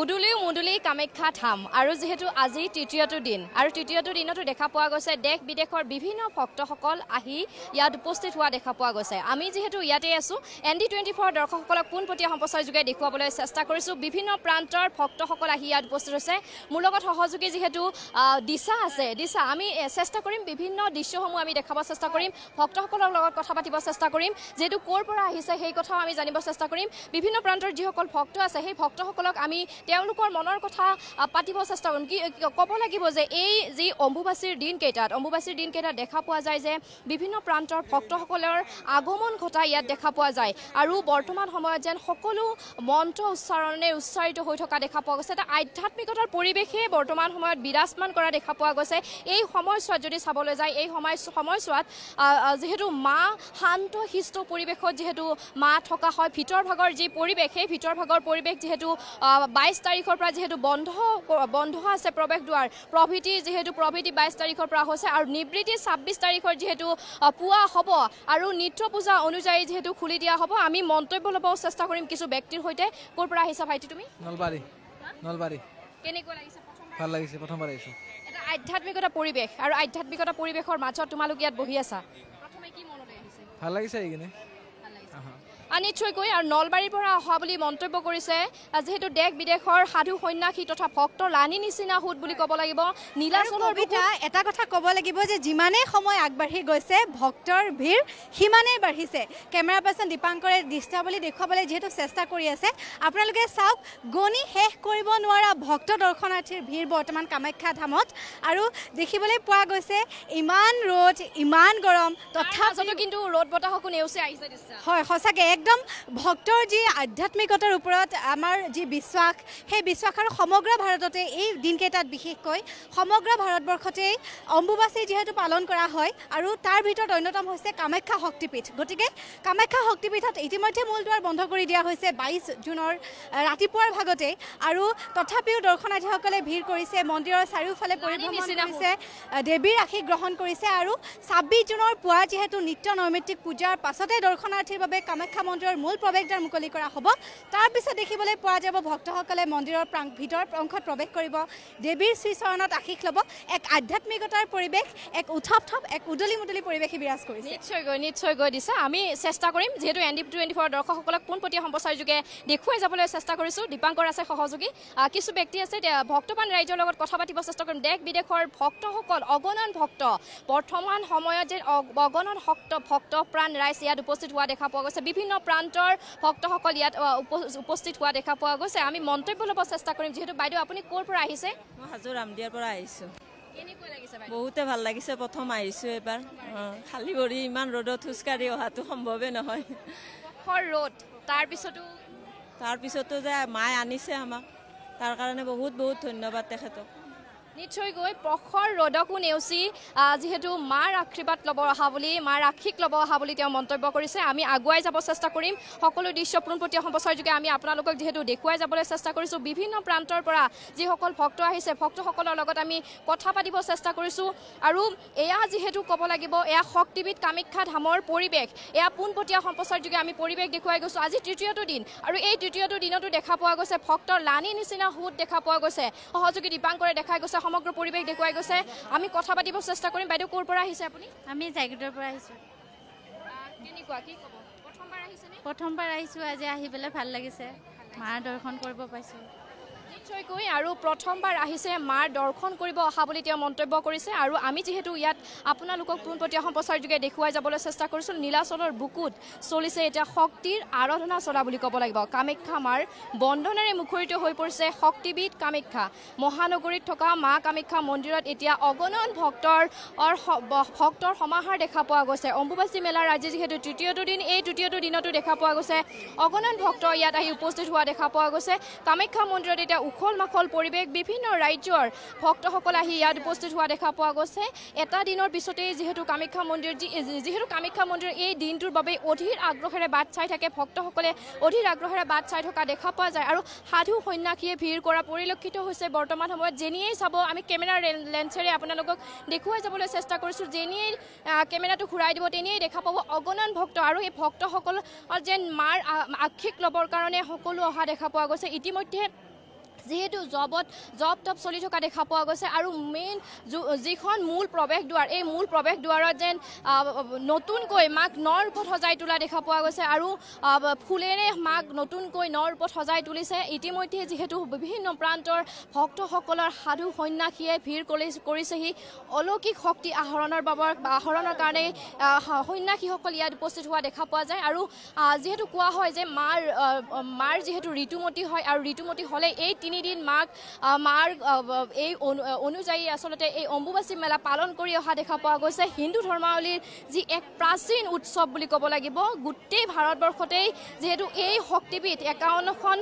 উদুলিও মুদুলি কামাখ্যা ধাম আৰু যিহেতু আজি তৃতীয়টো দিন আৰু তৃতীয়টো দিনতো দেখা পোৱা গৈছে দেশ বিদেশৰ বিভিন্ন ভক্তসকল আহি ইয়াত উপস্থিত হোৱা দেখা পোৱা গৈছে আমি যিহেতু ইয়াতে আছোঁ এন ডি টুৱেণ্টি ফ'ৰ দৰ্শকসকলক পোনপটীয়া সম্প্ৰচাৰ যোগে দেখুৱাবলৈ চেষ্টা কৰিছোঁ বিভিন্ন প্ৰান্তৰ ভক্তসকল আহি ইয়াত উপস্থিত হৈছে মোৰ লগত সহযোগী যিহেতু দিছা আছে দিশা আমি চেষ্টা কৰিম বিভিন্ন দৃশ্যসমূহ আমি দেখাব চেষ্টা কৰিম ভক্তসকলৰ লগত কথা পাতিব চেষ্টা কৰিম যিহেতু ক'ৰ পৰা আহিছে সেই কথাও আমি জানিব চেষ্টা কৰিম বিভিন্ন প্ৰান্তৰ যিসকল ভক্ত আছে সেই ভক্তসকলক আমি তেওঁলোকৰ মনৰ কথা পাতিব চেষ্টা কৰিম কি ক'ব লাগিব যে এই যি অম্বুবাচীৰ দিনকেইটাত অম্বুবাচীৰ দিনকেইটাত দেখা পোৱা যায় যে বিভিন্ন প্ৰান্তৰ ভক্তসকলৰ আগমন ঘটা ইয়াত দেখা পোৱা যায় আৰু বৰ্তমান সময়ত যেন সকলো মন্ত্ৰ উচ্চাৰণে উচ্চাৰিত হৈ থকা দেখা পোৱা গৈছে এটা আধ্যাত্মিকতাৰ পৰিৱেশেই বৰ্তমান সময়ত বিৰাজমান কৰা দেখা পোৱা গৈছে এই সময়ছোৱাত যদি চাবলৈ যায় এই সময় সময়ছোৱাত যিহেতু মা শান্ত সিষ্ট পৰিৱেশত যিহেতু মা থকা হয় ভিতৰ ভাগৰ যি পৰিৱেশ সেই ভিতৰ ভাগৰ পৰিৱেশ যিহেতু বাইশ তাৰিখৰ পৰা যিহেতু বন্ধ বন্ধ আছে প্ৰৱেশ দুৱাৰ প্ৰভৃতি যিহেতু প্ৰভৃতি বাইশ তাৰিখৰ পৰা হৈছে আৰু নিবৃতি ছাব্বিছ তাৰিখৰ যিহেতু পুৱা হ'ব আৰু নৃত্য পূজা অনুযায়ী যিহেতু খুলি দিয়া হ'ব আমি মন্তব্য ল'ব চেষ্টা কৰিম কিছু ব্যক্তিৰ সৈতে ক'ৰ পৰা আহিছা ভাইটি তুমি নলবাৰী নলবাৰী কেনেকুৱা লাগিছে ভাল লাগিছে প্ৰথমবাৰ আহিছোঁ আধ্যাত্মিকতা পৰিৱেশ আৰু আধ্যাত্মিকতা পৰিৱেশৰ মাজত তোমালোক ইয়াত বহি আছা ভাল লাগিছে এইকেনে ভাল লাগিছে আনিশ্চয়কৈ আৰু নলবাৰীৰ পৰা অহা বুলি মন্তব্য কৰিছে যিহেতু দেশ বিদেশৰ সাধু সন্যাসী তথা ভক্ত ৰাণী নিচিনা সোধ বুলি ক'ব লাগিব নীলাচলিতা এটা কথা ক'ব লাগিব যে যিমানেই সময় আগবাঢ়ি গৈছে ভক্তৰ ভিৰ সিমানেই বাঢ়িছে কেমেৰা পাৰ্চন দীপাংকৰে দৃশ্যাৱলী দেখুৱাবলৈ যিহেতু চেষ্টা কৰি আছে আপোনালোকে চাওক গণি শেষ কৰিব নোৱাৰা ভক্ত দৰ্শনাৰ্থীৰ ভিৰ বৰ্তমান কামাখ্যা ধামত আৰু দেখিবলৈ পোৱা গৈছে ইমান ৰ'দ ইমান গৰম তথাপিও কিন্তু ৰ'দ বতাহকো নেওচি আহিছে হয় সঁচাকৈ একদম ভক্তৰ যি আধ্যাত্মিকতাৰ ওপৰত আমাৰ যি বিশ্বাস সেই বিশ্বাস আৰু সমগ্ৰ ভাৰততে এই দিনকেইটাত বিশেষকৈ সমগ্ৰ ভাৰতবৰ্ষতেই অম্বুবাচী যিহেতু পালন কৰা হয় আৰু তাৰ ভিতৰত অন্যতম হৈছে কামাখ্যা শক্তিপীঠ গতিকে কামাখ্যা শক্তিপীঠত ইতিমধ্যে মূল দুৱাৰ বন্ধ কৰি দিয়া হৈছে বাইছ জুনৰ ৰাতিপুৱাৰ ভাগতেই আৰু তথাপিও দৰ্শনাৰ্থীসকলে ভিৰ কৰিছে মন্দিৰৰ চাৰিওফালে পৰিভ্ৰমণ কৰিছে দেৱীৰ আশীষ গ্ৰহণ কৰিছে আৰু ছাব্বিছ জুনৰ পুৱা যিহেতু নিত্য নৈমিত্তিক পূজাৰ পাছতে দৰ্শনাৰ্থীৰ বাবে কামাখ্যা দুৰ্গা মন্দিৰৰ মূল প্ৰৱেশদ্বাৰ মুকলি কৰা হ'ব তাৰপিছত দেখিবলৈ পোৱা যাব ভক্তসকলে মন্দিৰৰ প্ৰাং ভিতৰ অংশত প্ৰৱেশ কৰিব দেৱীৰ শ্ৰীচৰণত আশীষ ল'ব এক আধ্যাত্মিকতাৰ পৰিৱেশ এক উথপ থপ এক উদলি মুদলি পৰিৱেশে বিৰাজ কৰিছে নিশ্চয়কৈ নিশ্চয়কৈ দিছে আমি চেষ্টা কৰিম যিহেতু এন ডি টুৱেণ্টি ফ'ৰৰ দৰ্শকসকলক পোনপটীয়া সম্প্ৰচাৰ যোগে দেখুৱাই যাবলৈ চেষ্টা কৰিছোঁ দীপাংকৰ আছে সহযোগী কিছু ব্যক্তি আছে ভক্তবান ৰাইজৰ লগত কথা পাতিব চেষ্টা কৰিম দেশ বিদেশৰ ভক্তসকল অগণন ভক্ত বৰ্তমান সময়ত যে অগণন ভক্ত ভক্ত প্ৰাণ ৰাইজ ইয়াত উপস্থিত হোৱা দেখা পোৱা গৈছে বিভিন্ন বিভিন্ন প্ৰান্তৰ ভক্তসকল ইয়াত উপস্থিত হোৱা দেখা পোৱা গৈছে আমি মন্তব্য ল'ব চেষ্টা কৰিম যিহেতু বাইদেউ আপুনি ক'ৰ পৰা আহিছে মই হাজোৰামদিয়াৰ পৰা আহিছোঁ বহুতে ভাল লাগিছে প্ৰথম আহিছোঁ এইবাৰ অঁ খালি ভৰি ইমান ৰ'দত খোজকাঢ়ি অহাটো সম্ভৱেই নহয় ৰ'দ তাৰপিছতো তাৰপিছতো যে মায়ে আনিছে আমাক তাৰ কাৰণে বহুত বহুত ধন্যবাদ তেখেতক নিশ্চয়কৈ প্ৰখৰ ৰদকো নেওচি যিহেতু মাৰ আশীৰ্বাদ ল'ব অহা বুলি মাৰ আশীষ ল'ব অহা বুলি তেওঁ মন্তব্য কৰিছে আমি আগুৱাই যাব চেষ্টা কৰিম সকলো দৃশ্য পোনপটীয়া সম্প্ৰচাৰ যোগে আমি আপোনালোকক যিহেতু দেখুৱাই যাবলৈ চেষ্টা কৰিছোঁ বিভিন্ন প্ৰান্তৰ পৰা যিসকল ভক্ত আহিছে ভক্তসকলৰ লগত আমি কথা পাতিব চেষ্টা কৰিছোঁ আৰু এয়া যিহেতু ক'ব লাগিব এয়া শক্তিবিদ কামাখ্যা ধামৰ পৰিৱেশ এয়া পোনপটীয়া সম্প্ৰচাৰ যোগে আমি পৰিৱেশ দেখুৱাই গৈছোঁ আজি তৃতীয়টো দিন আৰু এই তৃতীয়টো দিনতো দেখা পোৱা গৈছে ভক্তৰ লানি নিচিনা সোঁত দেখা পোৱা গৈছে সহযোগী দীপাংকৰে দেখা গৈছে সমগ্র পরিবেশ দেখ গেছে আমি কথা পাতব চেষ্টা করি বাইদেউ কোর আছে আপনি আমি জায়গুডর আছো প্রথমবার আজি আহি পেলে ভাল লাগিছে মার দর্শন করব পাইছো নিশ্চয়কৈ আৰু প্ৰথমবাৰ আহিছে মাৰ দৰ্শন কৰিব অহা বুলি তেওঁ মন্তব্য কৰিছে আৰু আমি যিহেতু ইয়াত আপোনালোকক পোনপটীয়া সম্প্ৰচাৰ যোগে দেখুৱাই যাবলৈ চেষ্টা কৰিছোঁ নীলাচলৰ বুকুত চলিছে এতিয়া শক্তিৰ আৰাধনা চলা বুলি ক'ব লাগিব কামাখ্যা মাৰ বন্ধনেৰে মুখৰিত হৈ পৰিছে শক্তিবিদ কামাখ্যা মহানগৰীত থকা মা কামাখ্যা মন্দিৰত এতিয়া অগণন ভক্তৰ ভক্তৰ সমাহাৰ দেখা পোৱা গৈছে অম্বুবাচী মেলাৰ আজি যিহেতু তৃতীয়টো দিন এই তৃতীয়টো দিনতো দেখা পোৱা গৈছে অগণন ভক্ত ইয়াত আহি উপস্থিত হোৱা দেখা পোৱা গৈছে কামাখ্যা মন্দিৰত এতিয়া উখল মাখল পৰিবেশ বিভিন্ন ৰাজ্যৰ ভক্তসকল আহি ইয়াত উপস্থিত হোৱা দেখা পোৱা গৈছে এটা দিনৰ পিছতেই যিহেতু কামাখ্যা মন্দিৰ যি যিহেতু কামাখ্যা মন্দিৰ এই দিনটোৰ বাবে অধীৰ আগ্ৰহেৰে বাট চাই থাকে ভক্তসকলে অধীৰ আগ্ৰহেৰে বাট চাই থকা দেখা পোৱা যায় আৰু সাধু সন্য়াসীয়ে ভিৰ কৰা পৰিলক্ষিত হৈছে বৰ্তমান সময়ত যেনিয়েই চাব আমি কেমেৰাৰ লেন্সেৰে আপোনালোকক দেখুৱাই যাবলৈ চেষ্টা কৰিছোঁ যেনিয়েই কেমেৰাটো ঘূৰাই দিব তিনিয়েই দেখা পাব অগণন ভক্ত আৰু এই ভক্ত যেন মাৰ আক্ষিক ল'বৰ কাৰণে সকলো অহা দেখা পোৱা গৈছে ইতিমধ্যে যিহেতু জবত জব টপ চলি থকা দেখা পোৱা গৈছে আৰু মেইন যিখন মূল প্ৰৱেশ দুৱাৰ এই মূল প্ৰৱেশ দুৱাৰত যেন নতুনকৈ মাক ন ৰূপত সজাই তোলা দেখা পোৱা গৈছে আৰু ফুলেৰে মাক নতুনকৈ ন ৰূপত সজাই তুলিছে ইতিমধ্যে যিহেতু বিভিন্ন প্ৰান্তৰ ভক্তসকলৰ সাধু সন্য়াসীয়ে ভিৰ কৰি কৰিছেহি অলৌকিক শক্তি আহৰণৰ বাবৰ আহৰণৰ কাৰণে সন্য়াসীসকল ইয়াত উপস্থিত হোৱা দেখা পোৱা যায় আৰু যিহেতু কোৱা হয় যে মাৰ মাৰ যিহেতু ঋতুমতী হয় আৰু ঋতুমতী হ'লে এই তিনি তিনিদিন মাক মাৰ এই অনুযায়ী আচলতে এই অম্বুবাচী মেলা পালন কৰি অহা দেখা পোৱা গৈছে হিন্দু ধৰ্মাৱলীৰ যি এক প্ৰাচীন উৎসৱ বুলি ক'ব লাগিব গোটেই ভাৰতবৰ্ষতেই যিহেতু এই শক্তিবিধ একাৱন্নখন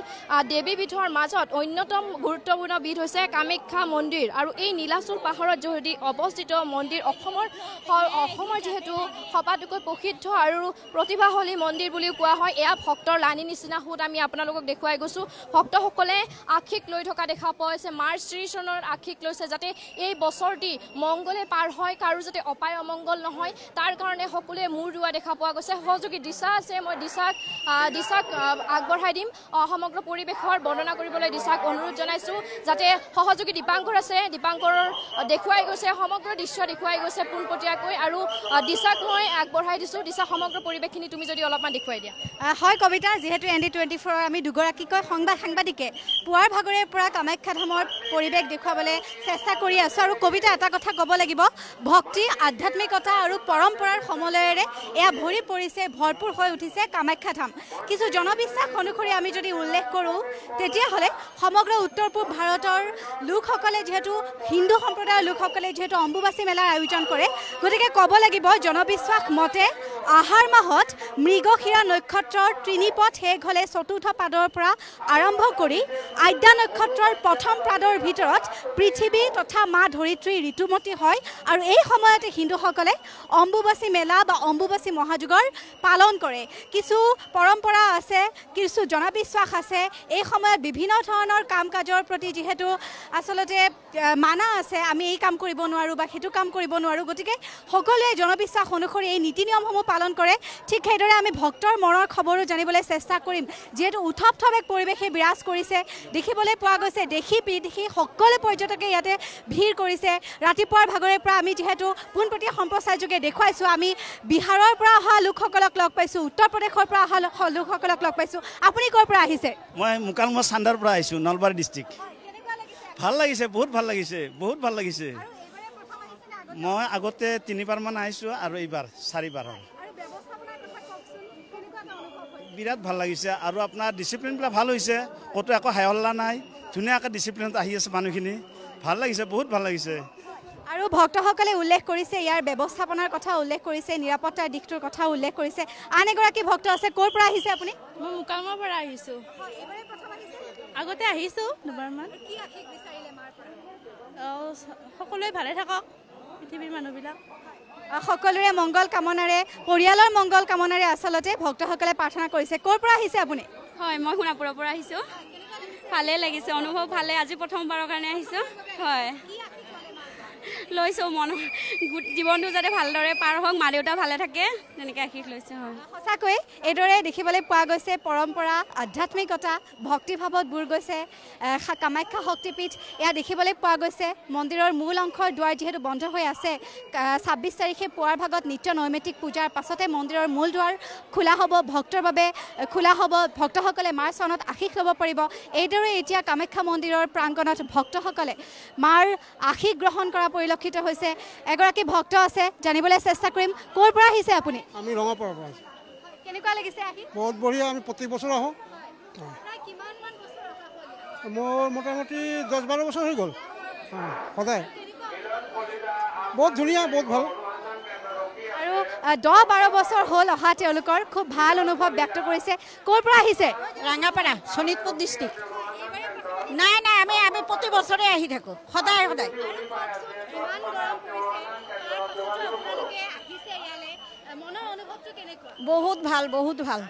দেৱীবিধৰ মাজত অন্যতম গুৰুত্বপূৰ্ণ বিধ হৈছে কামাখ্যা মন্দিৰ আৰু এই নীলাচুল পাহাৰত যদি অৱস্থিত মন্দিৰ অসমৰ অসমৰ যিহেতু সবাতোকৈ প্ৰসিদ্ধ আৰু প্ৰতিভাশালী মন্দিৰ বুলিও কোৱা হয় এয়া ভক্তৰ লানি নিচিনা সোঁত আমি আপোনালোকক দেখুৱাই গৈছোঁ ভক্তসকলে আশী আখিক লৈ থকা দেখা পোৱা হৈছে মাৰ্চ মাৰ শ্ৰীচৰণৰ আখিক লৈছে যাতে এই বছৰটি মংগলে পাৰ হয় কাৰো যাতে অপায় অমংগল নহয় তাৰ কাৰণে সকলোৱে মূৰ ৰোৱা দেখা পোৱা গৈছে সহযোগী দিশা আছে মই দিশাক দিশাক আগবঢ়াই দিম সমগ্ৰ পৰিৱেশৰ বৰ্ণনা কৰিবলৈ দিশাক অনুৰোধ জনাইছোঁ যাতে সহযোগী দীপাংকৰ আছে দীপাংকৰ দেখুৱাই গৈছে সমগ্ৰ দৃশ্য দেখুৱাই গৈছে পোনপটীয়াকৈ আৰু দিশাক মই আগবঢ়াই দিছোঁ দিশা সমগ্ৰ পৰিৱেশখিনি তুমি যদি অলপমান দেখুৱাই দিয়া হয় কবিতা যিহেতু এন ডি টুৱেণ্টি ফ'ৰৰ আমি দুগৰাকীকৈ সংবাদ সাংবাদিকে পুৱাৰ ভাগৰ দূৰে পৰা কামাখ্যা ধামৰ পৰিৱেশ দেখুৱাবলৈ চেষ্টা কৰি আছোঁ আৰু কবিতা এটা কথা ক'ব লাগিব ভক্তি আধ্যাত্মিকতা আৰু পৰম্পৰাৰ সমলয়েৰে এয়া ভৰি পৰিছে ভৰপূৰ হৈ উঠিছে কামাখ্যা ধাম কিছু জনবিশ্বাস অনুসৰি আমি যদি উল্লেখ কৰোঁ তেতিয়াহ'লে সমগ্ৰ উত্তৰ পূব ভাৰতৰ লোকসকলে যিহেতু হিন্দু সম্প্ৰদায়ৰ লোকসকলে যিহেতু অম্বুবাচী মেলাৰ আয়োজন কৰে গতিকে ক'ব লাগিব জনবিশ্বাস মতে আহাৰ মাহত মৃগশিৰা নক্ষত্ৰৰ তিনিপথ শেষ হ'লে চতুৰ্থ পাদৰ পৰা আৰম্ভ কৰি আদ্যা নক্ষত্ৰৰ প্ৰথম পাদৰ ভিতৰত পৃথিৱী তথা মা ধৰিত্ৰী ঋতুমতী হয় আৰু এই সময়তে হিন্দুসকলে অম্বুবাচী মেলা বা অম্বুবাচী মহাযুগৰ পালন কৰে কিছু পৰম্পৰা আছে কিছু জনবিশ্বাস আছে এই সময়ত বিভিন্ন ধৰণৰ কাম কাজৰ প্ৰতি যিহেতু আচলতে মানা আছে আমি এই কাম কৰিব নোৱাৰোঁ বা সেইটো কাম কৰিব নোৱাৰোঁ গতিকে সকলোৱে জনবিশ্বাস অনুসৰি এই নীতি নিয়মসমূহ পালন কৰে ঠিক সেইদৰে আমি ভক্তৰ মনেৰ খবৰো জানিবলৈ চেষ্টা কৰিম যিহেতু উথপ থপ এক পৰিৱেশে বিৰাজ কৰিছে দেখিবলৈ পোৱা গৈছে দেশী বিদেশী সকলো পৰ্যটকে ইয়াতে ভিৰ কৰিছে ৰাতিপুৱাৰ ভাগৰে পৰা আমি যিহেতু পোনপটীয়া সম্প্ৰচাৰ যোগে দেখাইছো আমি পৰা অহা লোকসকলক লোকসলক পাইছো প্ৰদেশৰ পৰা অহা লোকসকলক লগ পাইছোঁ আপুনি ক'ৰ পৰা আহিছে মানে মুকালম পৰা আহিছোঁ নলবাৰী ডিষ্ট্ৰিক্ট ভাল লাগিছে বহুত ভাল লাগিছে বহুত ভাল লাগিছে মই আগতে তিনিবাৰমান আহিছোঁ আৰু এইবাৰ চাৰিবাৰ হয় বিৰাট ভাল লাগিছে আৰু আপোনাৰ ডিচিপ্লিনবিলাক ভাল হৈছে ক'তো একো হাই হল্লা নাই ধুনীয়াকৈ ডিচিপ্লিনত আহি আছে মানুহখিনি ভাল লাগিছে বহুত ভাল লাগিছে আৰু ভক্তসকলে উল্লেখ কৰিছে ইয়াৰ ব্যৱস্থাপনাৰ কথা উল্লেখ কৰিছে নিৰাপত্তাৰ দিশটোৰ কথা উল্লেখ কৰিছে আন এগৰাকী ভক্ত আছে ক'ৰ পৰা আহিছে আপুনি মই মোকামৰ পৰা আহিছোঁ আগতে আহিছোঁ দুবাৰমান সকলোৱে ভালে থাকক পৃথিৱীৰ মানুহবিলাক সকলোৰে মংগল কামনাৰে পৰিয়ালৰ মংগল কামনাৰে আচলতে ভক্তসকলে প্ৰাৰ্থনা কৰিছে ক'ৰ পৰা আহিছে আপুনি হয় মই মানে পৰা আছো ভালে লাগিছে অনুভৱ ভালে আজি প্ৰথমবাৰৰ কাৰণে আছো হয় লৈছোঁ মন জীৱনটো যাতে ভালদৰে পাৰ হওক মা দেউতা ভালে থাকে তেনেকৈ আশীষ লৈছোঁ হয় সঁচাকৈ এইদৰে দেখিবলৈ পোৱা গৈছে পৰম্পৰা আধ্যাত্মিকতা ভক্তিভাৱত বুৰ গৈছে কামাখ্যা শক্তিপীঠ এয়া দেখিবলৈ পোৱা গৈছে মন্দিৰৰ মূল অংশৰ দুৱাৰ যিহেতু বন্ধ হৈ আছে ছাব্বিছ তাৰিখে পুৱাৰ ভাগত নিত্য নৈমিত্তিক পূজাৰ পাছতে মন্দিৰৰ মূল দুৱাৰ খোলা হ'ব ভক্তৰ বাবে খোলা হ'ব ভক্তসকলে মাৰ চৰণত আশীষ ল'ব পাৰিব এইদৰে এতিয়া কামাখ্যা মন্দিৰৰ প্ৰাংগণত ভক্তসকলে মাৰ আশীষ গ্ৰহণ কৰা পৰিলক্ষিত পৰিলক্ষিত হৈছে এগৰাকী ভক্ত আছে জানিবলৈ চেষ্টা কৰিম ক'ৰ পৰা আহিছে আপুনি আমি ৰঙাপাৰাৰ পৰা আহিছোঁ কেনেকুৱা লাগিছে আহি বহুত বঢ়িয়া আমি প্ৰতি বছৰ আহোঁ মোৰ মোটামুটি দহ বাৰ বছৰ হৈ গ'ল সদায় বহুত ধুনীয়া বহুত ভাল আৰু দহ বাৰ বছৰ হ'ল অহা তেওঁলোকৰ খুব ভাল অনুভৱ ব্যক্ত কৰিছে ক'ৰ পৰা আহিছে ৰঙাপাৰা শোণিতপুৰ ডিষ্ট্ৰিক্ট নাই নাই আমি আমি প্ৰতি বছৰে আহি থাকো সদায় সদায় বহুত ভাল বহুত ভাল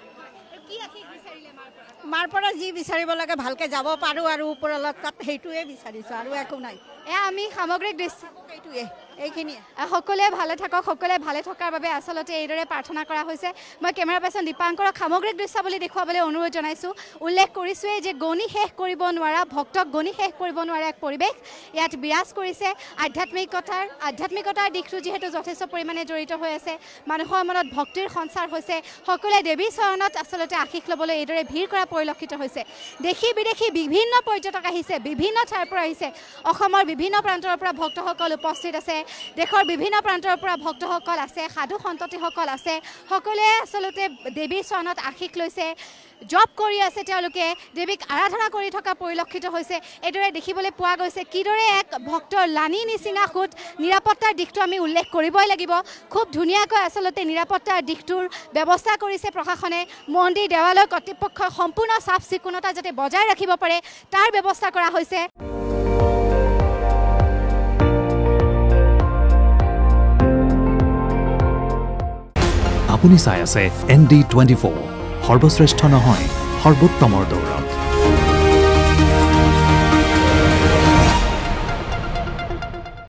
মাৰ পৰা যি বিচাৰিব লাগে ভালকৈ যাব পাৰোঁ আৰু ওপৰলৈ তাত সেইটোৱে বিচাৰিছোঁ আৰু একো নাই এয়া আমি সামগ্ৰিক দৃষ্টি এইটোৱে এইখিনিয়ে সকলোৱে ভালে থাকক সকলোৱে ভালে থকাৰ বাবে আচলতে এইদৰে প্ৰাৰ্থনা কৰা হৈছে মই কেমেৰা পাৰ্চন দীপাংকৰক সামগ্ৰিক দৃশ্যাৱলী দেখুৱাবলৈ অনুৰোধ জনাইছোঁ উল্লেখ কৰিছোঁৱেই যে গণি শেষ কৰিব নোৱাৰা ভক্তক গণি শেষ কৰিব নোৱাৰা এক পৰিৱেশ ইয়াত বিৰাজ কৰিছে আধ্যাত্মিকতাৰ আধ্যাত্মিকতাৰ দিশটো যিহেতু যথেষ্ট পৰিমাণে জড়িত হৈ আছে মানুহৰ মনত ভক্তিৰ সঞ্চাৰ হৈছে সকলোৱে দেৱী চৰণত আচলতে আশীষ ল'বলৈ এইদৰে ভিৰ কৰা পৰিলক্ষিত হৈছে দেশী বিদেশী বিভিন্ন পৰ্যটক আহিছে বিভিন্ন ঠাইৰ পৰা আহিছে অসমৰ বিভিন্ন প্ৰান্তৰ পৰা ভক্তসকল উপস্থিত আছে দেশৰ বিভিন্ন প্ৰান্তৰ পৰা ভক্তসকল আছে সাধু সন্ততিসকল আছে সকলোৱে আচলতে দেৱী চৰণত আশীষ লৈছে জপ কৰি আছে তেওঁলোকে দেৱীক আৰাধনা কৰি থকা পৰিলক্ষিত হৈছে এইদৰে দেখিবলৈ পোৱা গৈছে কিদৰে এক ভক্তৰ লানি নিচিনা সোঁত নিৰাপত্তাৰ দিশটো আমি উল্লেখ কৰিবই লাগিব খুব ধুনীয়াকৈ আচলতে নিৰাপত্তাৰ দিশটোৰ ব্যৱস্থা কৰিছে প্ৰশাসনে মন্দিৰ দেৱালয় কৰ্তৃ কৰ্তৃপক্ষই সম্পূৰ্ণ চাফ চিকুণতা যাতে বজাই ৰাখিব পাৰে তাৰ ব্যৱস্থা কৰা হৈছে আপুনি চাই আছে এন ডি টুৱেণ্টি ফ'ৰ সৰ্বশ্ৰেষ্ঠ নহয় সৰ্বোত্তমৰ দৌৰত